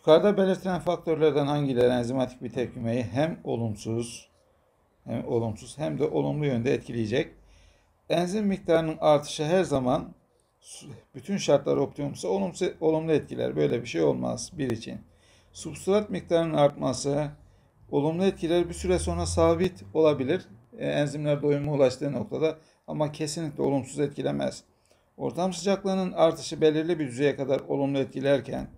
Yukarıda belirtilen faktörlerden hangileri enzimatik bir tepkimeyi hem olumsuz hem olumsuz hem de olumlu yönde etkileyecek? Enzim miktarının artışı her zaman bütün şartlar optimumsa olumsuz, olumlu etkiler. Böyle bir şey olmaz bir için. Substrat miktarının artması olumlu etkiler bir süre sonra sabit olabilir. E, enzimler doyuma ulaştığı noktada ama kesinlikle olumsuz etkilemez. Ortam sıcaklığının artışı belirli bir düzeye kadar olumlu etkilerken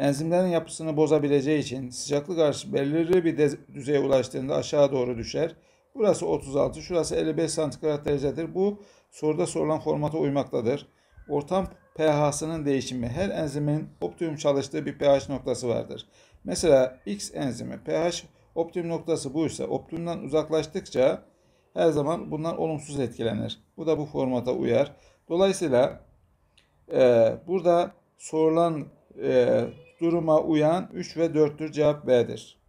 enzimlerin yapısını bozabileceği için sıcaklık artışı belirli bir düzeye ulaştığında aşağı doğru düşer. Burası 36, şurası 55 santigrat derecedir. Bu soruda sorulan formata uymaktadır. Ortam pH'sının değişimi. Her enzimin optimum çalıştığı bir pH noktası vardır. Mesela X enzimi pH optimum noktası buysa optimumdan uzaklaştıkça her zaman bundan olumsuz etkilenir. Bu da bu formata uyar. Dolayısıyla e, burada sorulan e, duruma uyan 3 ve 4'tür cevap B'dir.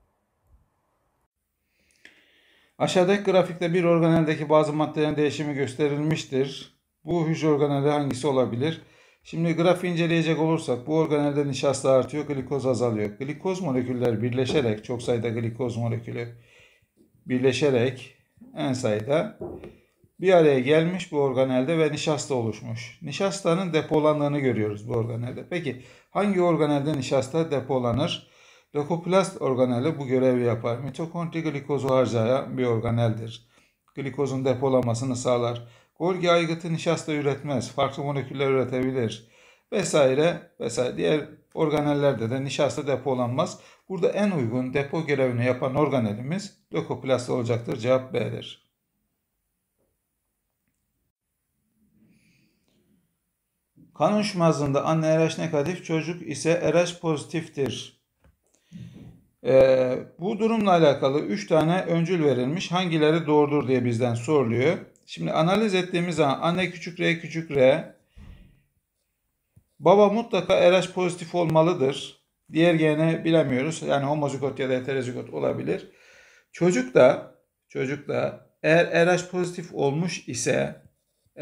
Aşağıdaki grafikte bir organeldeki bazı maddelerin değişimi gösterilmiştir. Bu hücre organeli hangisi olabilir? Şimdi grafiği inceleyecek olursak bu organelde nişasta artıyor, glikoz azalıyor. Glikoz moleküller birleşerek, çok sayıda glikoz molekülü birleşerek en sayıda bir araya gelmiş bu organelde ve nişasta oluşmuş. Nişastanın depolandığını görüyoruz bu organelde. Peki hangi organelde nişasta depolanır? Lokoplast organeli bu görevi yapar. Mitokondri glikozu harcayan bir organeldir. Glikozun depolamasını sağlar. Golgi aygıtı nişasta üretmez. Farklı moleküller üretebilir. Vesaire vesaire. Diğer organellerde de nişasta depolanmaz. Burada en uygun depo görevini yapan organelimiz lokoplast olacaktır. Cevap B'dir. Kanun şumazında anne RH negatif, çocuk ise RH pozitiftir. Ee, bu durumla alakalı 3 tane öncül verilmiş. Hangileri doğrudur diye bizden soruluyor. Şimdi analiz ettiğimiz zaman anne küçük R küçük R baba mutlaka RH pozitif olmalıdır. Diğer gene bilemiyoruz. Yani homozigot ya da heterozigot olabilir. Çocuk da çocuk da eğer RH pozitif olmuş ise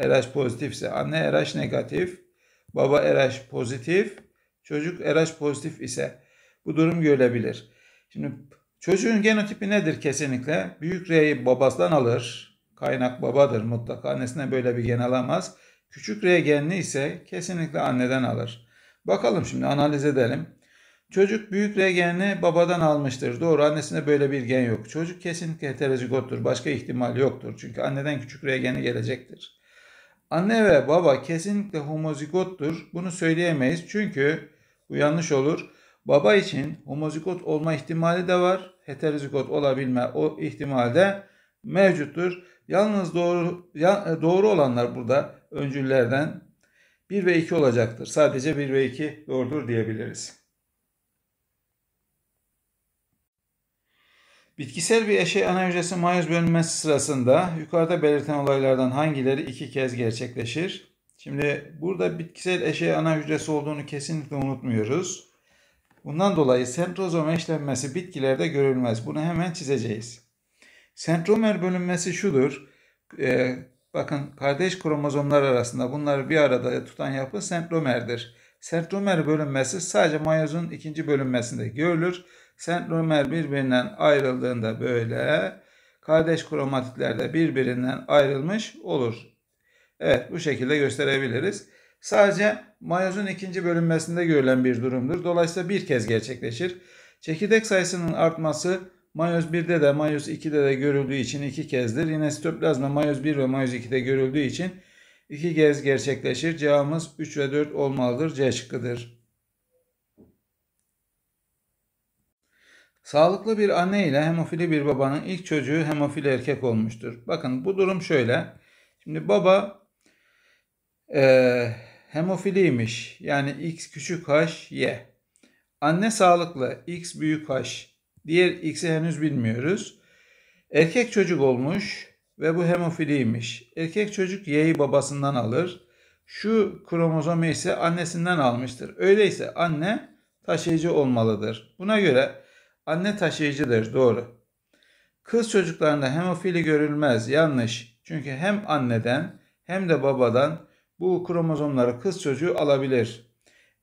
RH pozitifse anne RH negatif Baba RH pozitif, çocuk RH pozitif ise bu durum görülebilir. Şimdi çocuğun genotipi nedir kesinlikle? Büyük R'yi babasından alır. Kaynak babadır mutlaka. Annesine böyle bir gen alamaz. Küçük R genli ise kesinlikle anneden alır. Bakalım şimdi analiz edelim. Çocuk büyük R genini babadan almıştır. Doğru annesinde böyle bir gen yok. Çocuk kesinlikle heterozigottur. Başka ihtimal yoktur. Çünkü anneden küçük R geni gelecektir. Anne ve baba kesinlikle homozigottur. Bunu söyleyemeyiz çünkü bu yanlış olur. Baba için homozigot olma ihtimali de var. Heterozigot olabilme o ihtimal de mevcuttur. Yalnız doğru e, doğru olanlar burada öncüllerden 1 ve 2 olacaktır. Sadece 1 ve 2 doğrudur diyebiliriz. Bitkisel bir eşey ana hücresi mayoz bölünmesi sırasında yukarıda belirten olaylardan hangileri iki kez gerçekleşir? Şimdi burada bitkisel eşey ana hücresi olduğunu kesinlikle unutmuyoruz. Bundan dolayı sentrozom eşlenmesi bitkilerde görülmez. Bunu hemen çizeceğiz. Sentromer bölünmesi şudur. Ee, bakın kardeş kromozomlar arasında bunları bir arada tutan yapı sentromerdir. Sentromer bölünmesi sadece mayozun ikinci bölünmesinde görülür. Sentromer birbirinden ayrıldığında böyle kardeş kromatitler de birbirinden ayrılmış olur. Evet bu şekilde gösterebiliriz. Sadece mayozun ikinci bölünmesinde görülen bir durumdur. Dolayısıyla bir kez gerçekleşir. Çekirdek sayısının artması mayoz 1'de de mayoz 2'de de görüldüğü için iki kezdir. Yine sitoplazma mayoz 1 ve mayoz 2'de görüldüğü için iki kez gerçekleşir. Cevabımız 3 ve 4 olmalıdır. C şıkkıdır. Sağlıklı bir anne ile hemofili bir babanın ilk çocuğu hemofili erkek olmuştur. Bakın bu durum şöyle. Şimdi baba e, hemofiliymiş. Yani x küçük h y. Anne sağlıklı x büyük h. Diğer x'i henüz bilmiyoruz. Erkek çocuk olmuş ve bu hemofiliymiş. Erkek çocuk y'yi babasından alır. Şu kromozomu ise annesinden almıştır. Öyleyse anne taşıyıcı olmalıdır. Buna göre Anne taşıyıcıdır. Doğru. Kız çocuklarında hemofili görülmez. Yanlış. Çünkü hem anneden hem de babadan bu kromozomları kız çocuğu alabilir.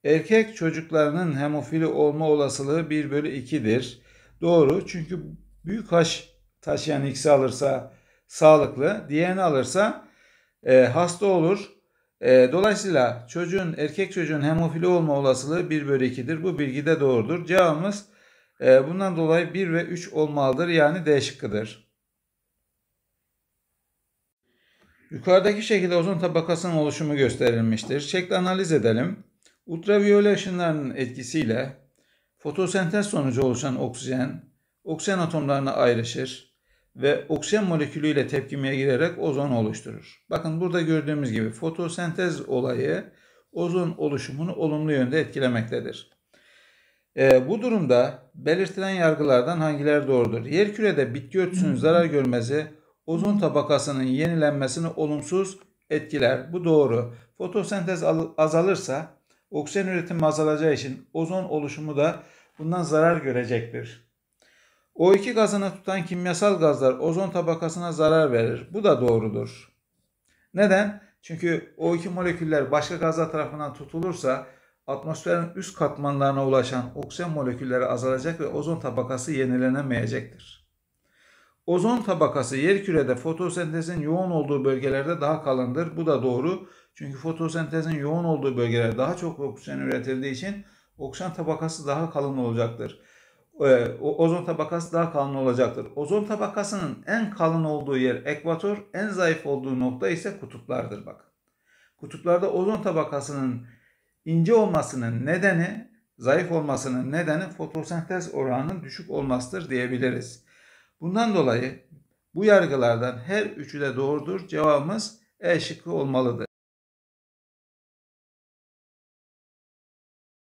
Erkek çocuklarının hemofili olma olasılığı 1 bölü 2'dir. Doğru çünkü büyük haş taşıyan X'i alırsa sağlıklı, diğerini alırsa e, hasta olur. E, dolayısıyla çocuğun erkek çocuğun hemofili olma olasılığı 1 bölü 2'dir. Bu bilgi de doğrudur. Cevabımız ee, bundan dolayı 1 ve 3 olmalıdır yani D şıkkıdır. Yukarıdaki şekilde ozon tabakasının oluşumu gösterilmiştir. Şekli analiz edelim. Ultraviyole ışınlarının etkisiyle fotosentez sonucu oluşan oksijen, oksijen atomlarına ayrışır ve oksijen molekülüyle tepkimeye girerek ozon oluşturur. Bakın burada gördüğümüz gibi fotosentez olayı ozon oluşumunu olumlu yönde etkilemektedir. E, bu durumda belirtilen yargılardan hangileri doğrudur? Yerkürede bitki örtüsünün hmm. zarar görmesi ozon tabakasının yenilenmesini olumsuz etkiler. Bu doğru. Fotosentez azalırsa oksijen üretimi azalacağı için ozon oluşumu da bundan zarar görecektir. O2 gazını tutan kimyasal gazlar ozon tabakasına zarar verir. Bu da doğrudur. Neden? Çünkü O2 moleküller başka gazlar tarafından tutulursa atmosferin üst katmanlarına ulaşan oksijen molekülleri azalacak ve ozon tabakası yenilenemeyecektir. Ozon tabakası yerkürede fotosentezin yoğun olduğu bölgelerde daha kalındır. Bu da doğru. Çünkü fotosentezin yoğun olduğu bölgelerde daha çok oksijen üretildiği için oksijen tabakası daha kalın olacaktır. Ee, ozon tabakası daha kalın olacaktır. Ozon tabakasının en kalın olduğu yer ekvator, en zayıf olduğu nokta ise kutuplardır bak. Kutuplarda ozon tabakasının ince olmasının nedeni, zayıf olmasının nedeni fotosentez oranının düşük olmasıdır diyebiliriz. Bundan dolayı bu yargılardan her üçü de doğrudur. Cevabımız E şıkkı olmalıdır.